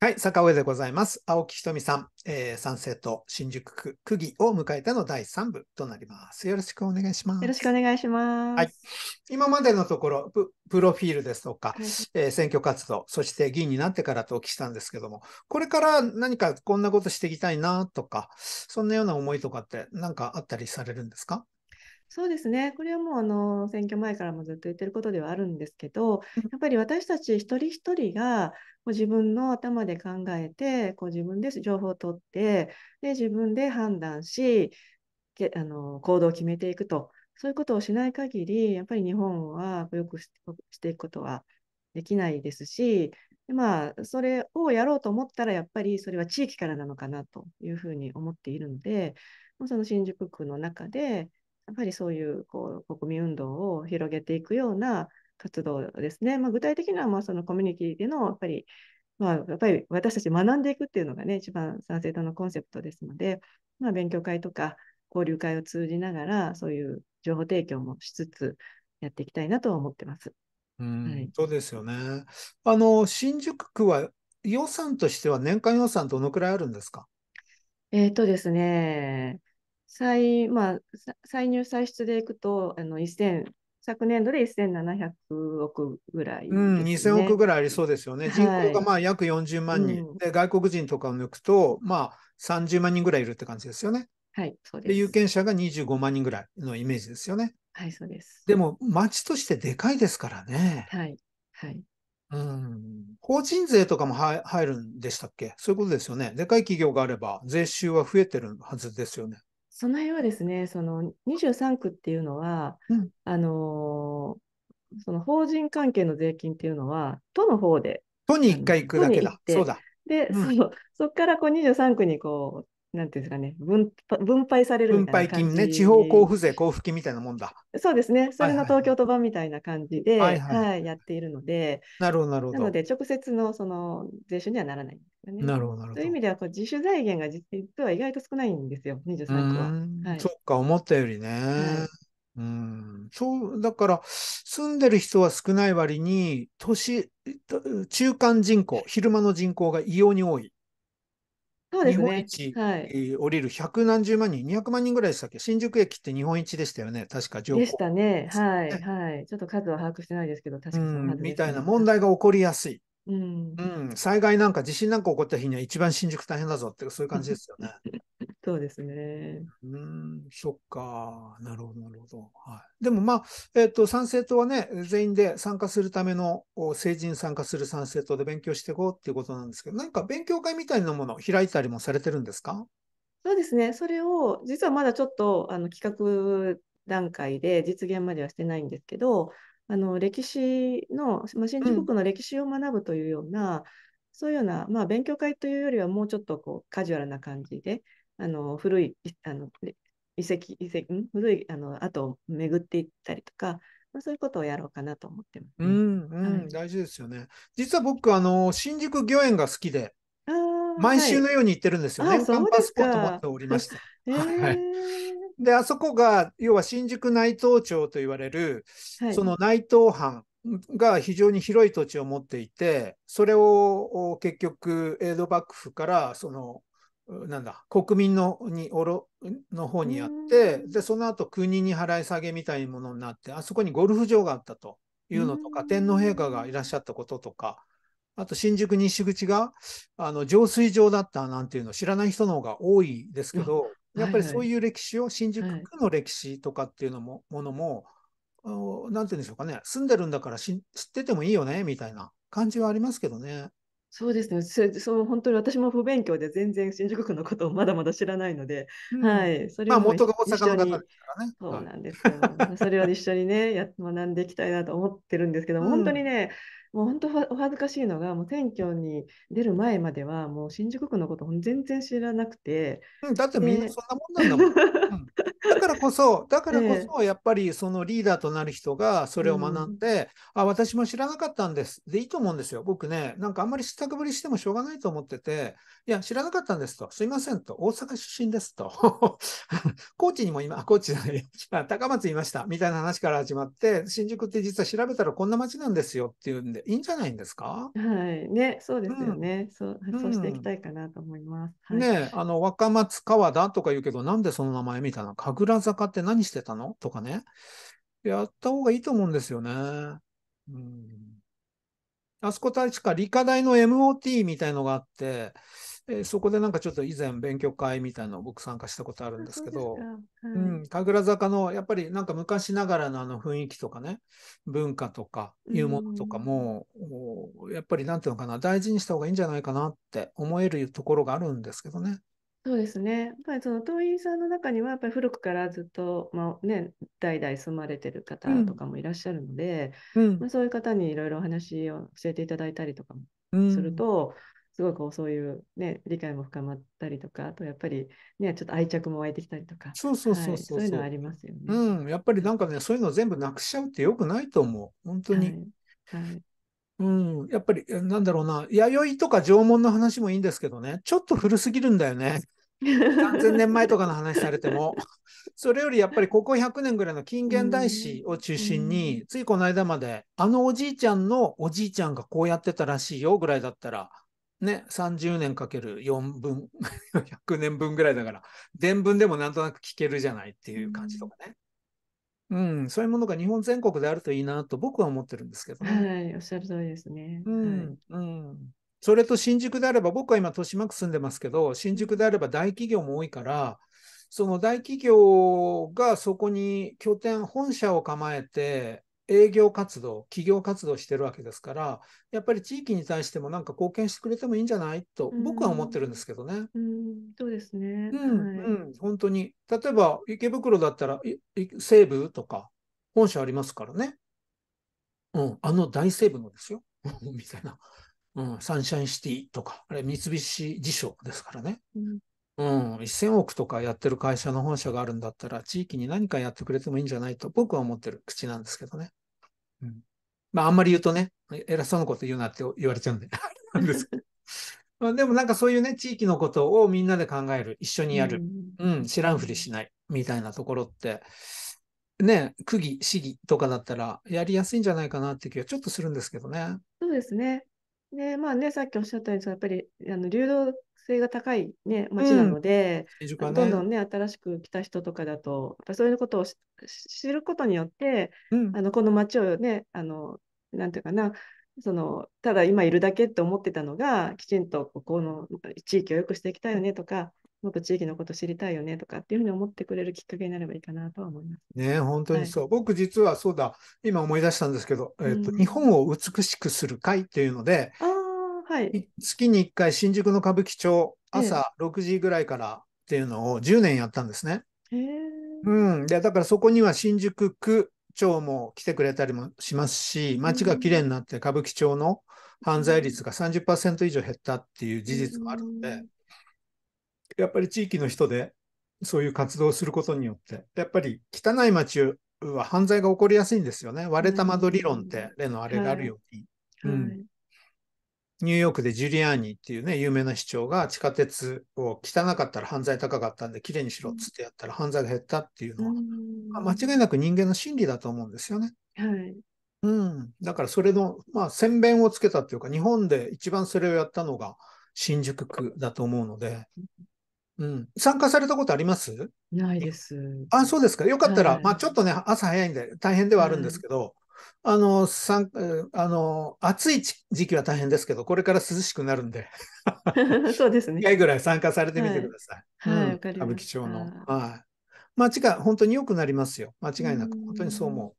はい、坂上でございます。青木ひとみさん、えー、賛成と新宿区区議を迎えたの第3部となります。よろしくお願いします。よろしくお願いします。はい、今までのところプ、プロフィールですとか、はい、えー、選挙活動、そして議員になってからとお聞きしたんですけども、これから何かこんなことしていきたいなとか、そんなような思いとかって何かあったりされるんですかそうですね、これはもうあの選挙前からもずっと言ってることではあるんですけど、やっぱり私たち一人一人がこう自分の頭で考えて、こう自分で情報を取って、で自分で判断し、けあの行動を決めていくと、そういうことをしない限り、やっぱり日本はよくしていくことはできないですし、まあ、それをやろうと思ったら、やっぱりそれは地域からなのかなというふうに思っているので、その新宿区の中で、やっぱりそういうこう国民運動を広げていくような活動ですね。まあ、具体的にはまあそのコミュニティでのやっぱり、まあ、やっぱり私たち学んでいくっていうのがね、一番賛成党のコンセプトですので、まあ、勉強会とか交流会を通じながら、そういう情報提供もしつつやっていきたいなとは思ってます。うん、はい、そうですよね。あの、新宿区は予算としては年間予算どのくらいあるんですかえっ、とですね、歳、まあ、歳入歳出でいくと、あの昨年度で1700億ぐらい、ね、うん、2000億ぐらいありそうですよね。人口がまあ約40万人、はい、で外国人とかを抜くと、まあ、30万人ぐらいいるって感じですよね。はい、そうです。で、有権者が25万人ぐらいのイメージですよね。はい、そうです。でも、町としてでかいですからね。はい、はい。うん、法人税とかも入るんでしたっけそういうことですよね。でかい企業があれば、税収は増えてるはずですよね。その辺はですね、その23区っていうのは、うん、あのー、その法人関係の税金っていうのは、都の方で。都に1回行くだけだ。そうだ。で、うん、そこからこう23区にこう、なんていうんですかね、分分配される分配金ね、地方交付税、交付金みたいなもんだ。そうですね、それが東京都版みたいな感じで、はい、はいはい、やっているので、なるほど、なるほど。なので、直接のその税収にはならないなるほど、なるほど。そういう意味ではこう自主財源が実は意外と少ないんですよ、23区は。うはい、そっか、思ったよりね。はいうん、そうだから住んでる人は少ない割に都市中間人口昼間の人口が異様に多い。そうですね、日本一、はい、降りる百何十万人、200万人ぐらいでしたっけ、新宿駅って日本一でしたよね、確か情報でしたね、はい、はい、ちょっと数は把握してないですけど、確かそねみたいな問題が起こりやすい。うん、災害なんか地震なんか起こった日には一番新宿大変だぞってそういう感じですよね。そうですね。うん、そっか。なるほど、なるほど。はい、でもまあ、えっ、ー、と、参政党はね、全員で参加するための、成人参加する参政党で勉強していこうっていうことなんですけど、なんか勉強会みたいなものを開いたりもされてるんですかそうですね。それを、実はまだちょっと、あの、企画段階で実現まではしてないんですけど、あの歴史の、まあ、新中国の歴史を学ぶというような、うん、そういうような、まあ、勉強会というよりはもうちょっとこうカジュアルな感じであの古いあの遺跡遺跡古いあの跡を巡っていったりとか、まあ、そういうことをやろうかなと思ってます、うん、大事ですよね。実は僕あの新宿御苑が好きで毎週のように行ってるんですよね。はい、パスポト持っておりました。えー、はいで、あそこが、要は新宿内藤町と言われる、はい、その内藤藩が非常に広い土地を持っていて、それを結局、江戸幕府から、その、なんだ、国民のにおろの方にやって、で、その後国に払い下げみたいなものになって、あそこにゴルフ場があったというのとか、天皇陛下がいらっしゃったこととか、あと新宿西口があの浄水場だったなんていうの知らない人の方が多いですけど、やっぱりそういう歴史を、新宿区の歴史とかっていうのも、ものも、なんて言うんでしょうかね、住んでるんだから知っててもいいよねみたいな感じはありますけどね。そうですねそう本当に私も不勉強で全然新宿区のことをまだまだ知らないので、うん、はい、それは、まあ、元が大阪の方からね。そうなんですよ。それは一緒にねや、学んでいきたいなと思ってるんですけど、うん、本当にね、もう本当お恥ずかしいのが、もう選挙に出る前までは、もう新宿区のこと全然知らなくて。うん、だってみんなそんなもんなんだもん。だからこそ、だからこそ、やっぱりそのリーダーとなる人がそれを学んで、うん、あ、私も知らなかったんです。でいいと思うんですよ。僕ね、なんかあんまり支度くぶりしてもしょうがないと思ってて、いや、知らなかったんですと、すいませんと、大阪出身ですと、高知にも今、高知じゃない、高松いました、みたいな話から始まって、新宿って実は調べたらこんな街なんですよっていうんで、いいんじゃないんですかはい、ね、そうですよね。うん、そう、そうしていきたいかなと思います。うんはい、ねあの、若松川だとか言うけど、なんでその名前みたいな、か神楽坂って何してたのとかね。やった方がいいと思うんですよね。うん、あそこ確か理科大の MOT みたいのがあって、えー、そこでなんかちょっと以前勉強会みたいのを僕参加したことあるんですけど、うはい、うん、神楽坂のやっぱりなんか昔ながらのあの雰囲気とかね、文化とかいうものとかも、うん、やっぱりなんていうのかな、大事にした方がいいんじゃないかなって思えるところがあるんですけどね。そうですね。やっぱりその党員さんの中にはやっぱり古くからずっと、まあね、代々住まれてる方とかもいらっしゃるので、うん、まあ、そういう方にいろいろお話を教えていただいたりとかもすると、うん、すごいこうそういう、ね、理解も深まったりとかあとやっぱり、ね、ちょっと愛着も湧いてきたりとかそうそうそうそう、はい、そういうのありますよね、うん。やっぱりなんかねそういうの全部なくしちゃうってよくないと思う本当に。はい、はいうん、やっぱり、なんだろうな、弥生とか縄文の話もいいんですけどね、ちょっと古すぎるんだよね。何千年前とかの話されても、それよりやっぱりここ100年ぐらいの近現代史を中心に、ついこの間まで、あのおじいちゃんのおじいちゃんがこうやってたらしいよぐらいだったら、ね、30年かける4分、100 年分ぐらいだから、伝文でもなんとなく聞けるじゃないっていう感じとかね。うん、そういうものが日本全国であるといいなと僕は思ってるんですけど、ね、はい、おっしゃる通りですね。うん、はい、うん。それと新宿であれば、僕は今、豊島区住んでますけど、新宿であれば大企業も多いから、その大企業がそこに拠点、本社を構えて、営業活動、企業活動してるわけですから、やっぱり地域に対してもなんか貢献してくれてもいいんじゃないと、僕は思ってるんですけどね。うん、そうですね。うん、はい、うん、本当に。例えば、池袋だったら、西武とか、本社ありますからね。うん、あの大西武のですよ。みたいな。うん、サンシャインシティとか、あれ三菱地所ですからね。うんうん、1000億とかやってる会社の本社があるんだったら、地域に何かやってくれてもいいんじゃないと僕は思ってる口なんですけどね。うん、まあ、あんまり言うとね、偉そうなこと言うなって言われちゃうんで、なんです まあでもなんかそういうね、地域のことをみんなで考える、一緒にやる、うん、うん、知らんふりしない、みたいなところって、ね、区議、市議とかだったらやりやすいんじゃないかなって気はちょっとするんですけどね。そうですね。で、まあね、さっきおっしゃったように、やっぱりあの流動性が高い、ね、街なので、うんね、どんどんね、新しく来た人とかだと、やっぱそういうことを知ることによって、うん、あのこの街をね、あのなんていうかな、そのただ今いるだけって思ってたのが、きちんとここの地域を良くしていきたいよねとか、もっと地域のこと知りたいよねとかっていうふうに思ってくれるきっかけになればいいかなとは思います。ね本当にそう、はい、僕実はそうだ、今思い出したんですけど、えーと日本を美しくする会っていうので、はい、月に1回新宿の歌舞伎町、朝6時ぐらいからっていうのを10年やったんですね。えー、うん、でだからそこには新宿区長も来てくれたりもしますし、街がきれいになって歌舞伎町の犯罪率が30%以上減ったっていう事実もあるので。うんやっぱり地域の人でそういう活動をすることによって、やっぱり汚い街は犯罪が起こりやすいんですよね。割れた窓理論って、例のあれがあるように。はいはい、うんニューヨークでジュリアーニっていうね、有名な市長が地下鉄を汚かったら犯罪高かったんで、きれいにしろっつってやったら犯罪が減ったっていうのは、うん、まあ、間違いなく人間の心理だと思うんですよね。はい。うん。だからそれの、まあ、先弁をつけたっていうか、日本で一番それをやったのが新宿区だと思うので、うん。参加されたことありますないです。あ、そうですか。よかったら、はい、まあちょっとね、朝早いんで大変ではあるんですけど、あの、さんあの暑い時期は大変ですけど、これから涼しくなるんで、そうですね。回ぐらい参加されてみてください。はい、かりました。歌舞伎町の。はい。間違い、本当に良くなりますよ。間違いなく。本当にそう思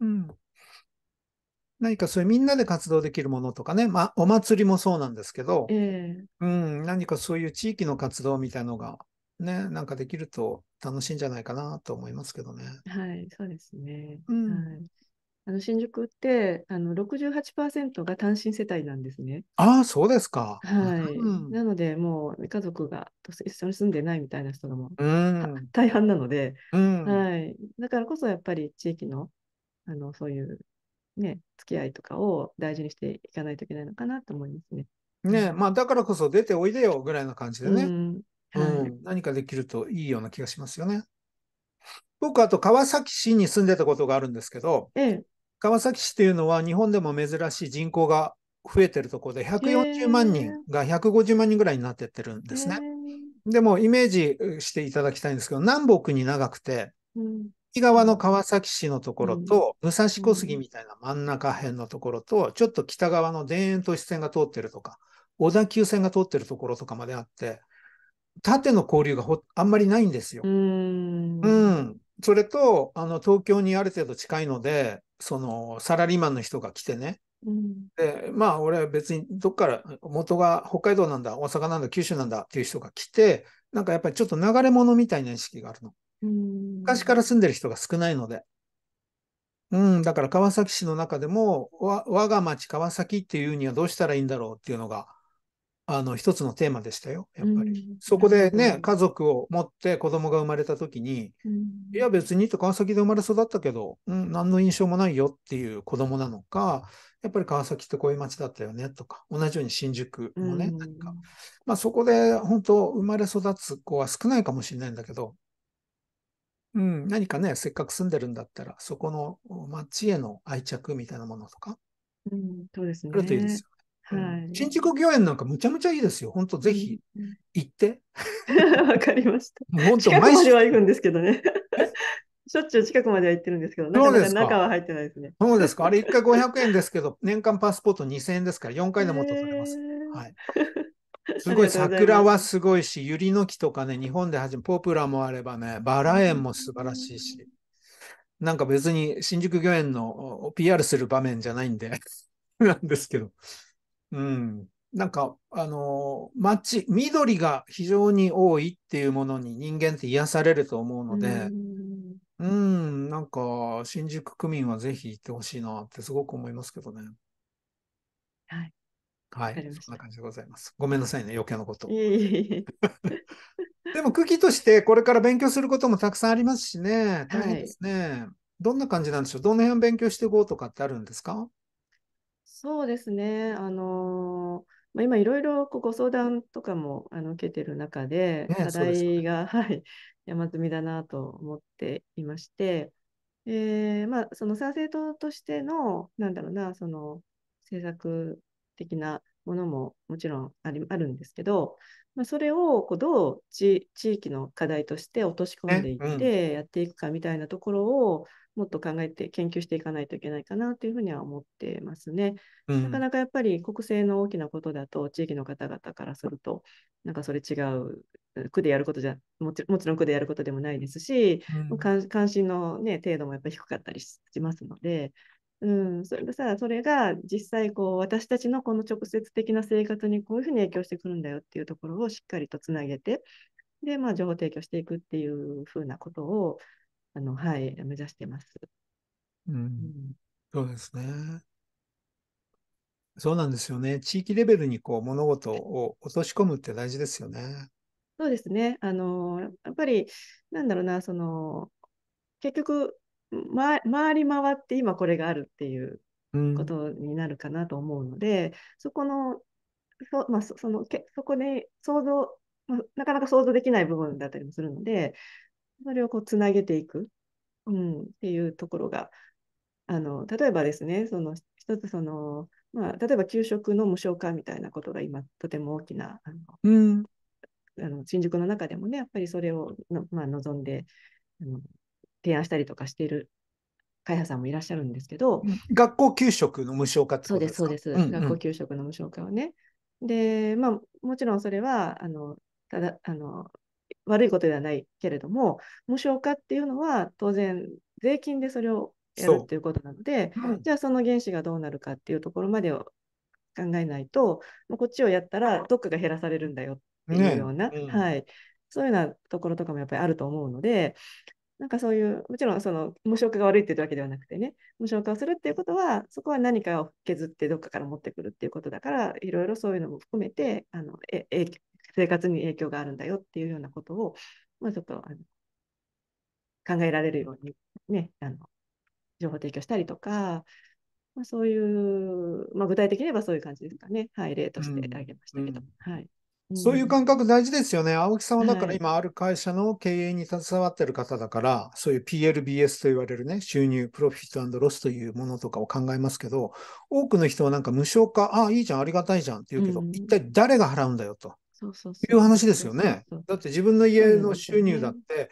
う。うん。何かそういうみんなで活動できるものとかね、まあ、お祭りもそうなんですけど、えー、うん、何かそういう地域の活動みたいのが、ね、なんかできると楽しいんじゃないかなと思いますけどね。はい、そうですね。うん、はい、あの新宿ってあの68%が単身世帯なんですね。ああ、そうですか。はい、なので、もう家族が一緒に住んでないみたいな人がもう、うん、大半なので、うん、はい、だからこそやっぱり地域のあのそういうね、付き合いとかを大事にしていかないといけないのかなと思いますね。ねまあ、だからこそ出ておいでよぐらいの感じでね、うんはい、うん、何かできるといいような気がしますよね。僕、あと川崎市に住んでたことがあるんですけど、ええ、川崎市というのは日本でも珍しい人口が増えてるところで、140万人が150万人ぐらいになってってるんですね。えー、でも、イメージしていただきたいんですけど、南北に長くて、側の川崎市のところと、武蔵小杉みたいな真ん中辺のところと、ちょっと北側の田園都市線が通ってるとか、小田急線が通ってるところとかまであって、縦の交流があんまりないんですよ。うんうん,、それと、あの、東京にある程度近いので、その、サラリーマンの人が来てね、うん、でまあ俺は別にどっから元が北海道なんだ大阪なんだ九州なんだっていう人が来てなんかやっぱりちょっと流れ物みたいな意識があるの。うん、昔から住んでる人が少ないので。うん、だから川崎市の中でも、我が町川崎っていうにはどうしたらいいんだろうっていうのが、あの、一つのテーマでしたよ、やっぱり。うん、そこでね、家族を持って子供が生まれた時に、うん、いや別にと川崎で生まれ育ったけど、うん、何の印象もないよっていう子供なのか、やっぱり川崎ってこういう街だったよねとか、同じように新宿もね、何か。まあそこで本当生まれ育つ子は少ないかもしれないんだけど、うん、何かね、せっかく住んでるんだったら、そこの街への愛着みたいなものとか、うん、そうですね。あるといいですよね。はい、うん、新宿御苑なんかむちゃむちゃいいですよ。本当ぜひ行って。わかりました。本当毎週は行くんですけどね。しょっちゅう近くまでは行ってるんですけど、か中は入ってないですね。そうですか。あれ1回500円ですけど、年間パスポート2000円ですから、4回でもっと取れます。はい。すごい桜はすごいし、ユリの木とかね、日本で始め、ポプラもあればね、バラ園も素晴らしいし、なんか別に新宿御苑の PR する場面じゃないんで なんですけど、うん、なんか、あの街、緑が非常に多いっていうものに人間って癒されると思うので、うん、なんか、新宿区民はぜひ行ってほしいなってすごく思いますけどね。はい。はい。そんな感じでございます。ごめんなさいね、余計なこと。でも、茎としてこれから勉強することもたくさんありますしね、大変ですね。はい、どんな感じなんでしょうどの辺を勉強していこうとかってあるんですかそうですね。あのーまあ、今いろいろご相談とかもあの受けてる中で、課題が、ね、はい、山積みだなと思っていまして、えーまあ、その参政党としてのなんだろうなその政策的なものももちろんありあるんですけど、まあ、それをこうどう地域の課題として落とし込んでいってやっていくかみたいなところをもっと考えて研究していかないといけないかなというふうには思ってますね。なかなかやっぱり国政の大きなことだと地域の方々からするとなんかそれ違う区でやることじゃもちろん区でやることでもないですし、うん、関心の、ね、程度もやっぱり低かったりしますのでうん、それがさ、それが実際こう、私たちのこの直接的な生活にこういうふうに影響してくるんだよっていうところをしっかりとつなげて、で、まあ、情報提供していくっていうふうなことを、あの、はい、目指してます。うん、うん、そうですね。そうなんですよね。地域レベルにこう物事を落とし込むって大事ですよね。そうですね。あの、やっぱり、なんだろうな、その、結局、ま、回り回って今これがあるっていうことになるかなと思うので、うん、そこのそ,、まあ、そのけそこで想像、まあ、なかなか想像できない部分だったりもするのでそれをこうつなげていく、うん、っていうところがあの例えばですねその一つその、まあ、例えば給食の無償化みたいなことが今とても大きなあの、うん、あの新宿の中でもねやっぱりそれをの、まあ、望んであの提案したりとかしている会派さんもいらっしゃるんですけど学校給食の無償化ってそうですそうです、うんうん、学校給食の無償化をねでまあもちろんそれはあのただあの悪いことではないけれども無償化っていうのは当然税金でそれをやるっていうことなので、うん、じゃあその原資がどうなるかっていうところまでを考えないと、まあ、こっちをやったらどっかが減らされるんだよっていうような、ねうん、はい、そういうようなところとかもやっぱりあると思うのでなんかそういう、もちろんその無償化が悪いっていうわけではなくてね、無償化をするっていうことは、そこは何かを削ってどっかから持ってくるっていうことだから、いろいろそういうのも含めて、あのえ影生活に影響があるんだよっていうようなことを、まあ、ちょっとあの考えられるように、ね、あの情報提供したりとか、まあ、そういう、まあ、具体的に言えばそういう感じですかね、はい、例として挙げましたけど。うんうん、はいそういう感覚大事ですよね。青木さんはだから今ある会社の経営に携わってる方だから、はい、そういう PLBS と言われるね、収入、プロフィットロスというものとかを考えますけど、多くの人はなんか無償化、ああ、いいじゃん、ありがたいじゃんって言うけど、うん、一体誰が払うんだよと。いう話ですよね。だって自分の家の収入だって、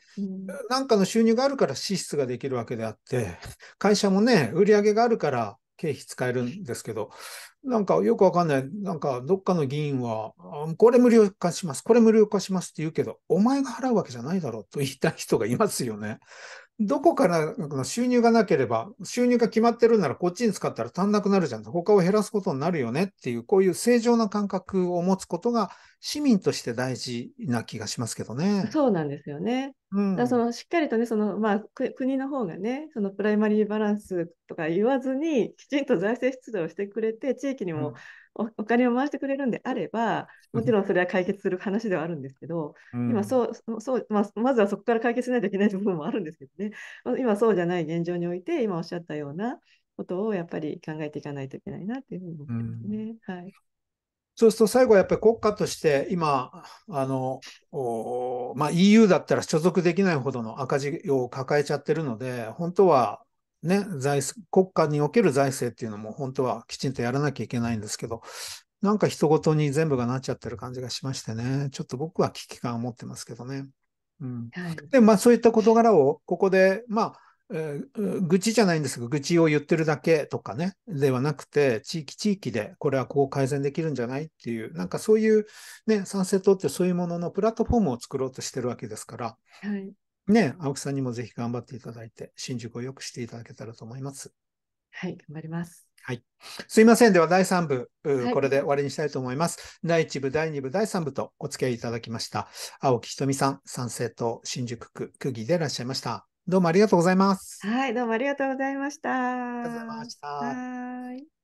何、ね、かの収入があるから支出ができるわけであって、会社もね、売り上げがあるから経費使えるんですけど、なんかよくわかんない。なんかどっかの議員は、これ無料化します、これ無料化しますって言うけど、お前が払うわけじゃないだろうと言いたい人がいますよね。どこから収入がなければ、収入が決まってるならこっちに使ったら足んなくなるじゃん。他を減らすことになるよねっていう、こういう正常な感覚を持つことが市民として大事な気がしますけどね。そうなんですよね。うん、だそのしっかりとね、そのまあ、国の方がね、そのプライマリーバランスとか言わずに、きちんと財政出動してくれて、地域にも、うんお金を回してくれるんであればもちろんそれは解決する話ではあるんですけど、うん、今そうそう、まあ、まずはそこから解決しないといけない部分もあるんですけどね今そうじゃない現状において今おっしゃったようなことをやっぱり考えていかないといけないなっていうふうに思ってますね。うん、はいそうすると最後はやっぱり国家として今あの、まあ、EU だったら所属できないほどの赤字を抱えちゃってるので本当はね、財国家における財政っていうのも本当はきちんとやらなきゃいけないんですけど、なんか人ごとに全部がなっちゃってる感じがしましてね、ちょっと僕は危機感を持ってますけどね。うん、はい、で、まあそういった事柄をここで、まあ、えー、愚痴じゃないんですけど、愚痴を言ってるだけとかね、ではなくて、地域地域でこれはこう改善できるんじゃないっていう、なんかそういうね、賛成党ってそういうもののプラットフォームを作ろうとしてるわけですから、ね、青木さんにもぜひ頑張っていただいて、新宿を良くしていただけたらと思います。はい、頑張ります。はい。すいません。では第3部、はい、これで終わりにしたいと思います。第1部、第2部、第3部とお付き合いいただきました。青木ひとみさん、参政党新宿区区議でいらっしゃいました。どうもありがとうございます。はい、どうもありがとうございました。ありがとうございました。は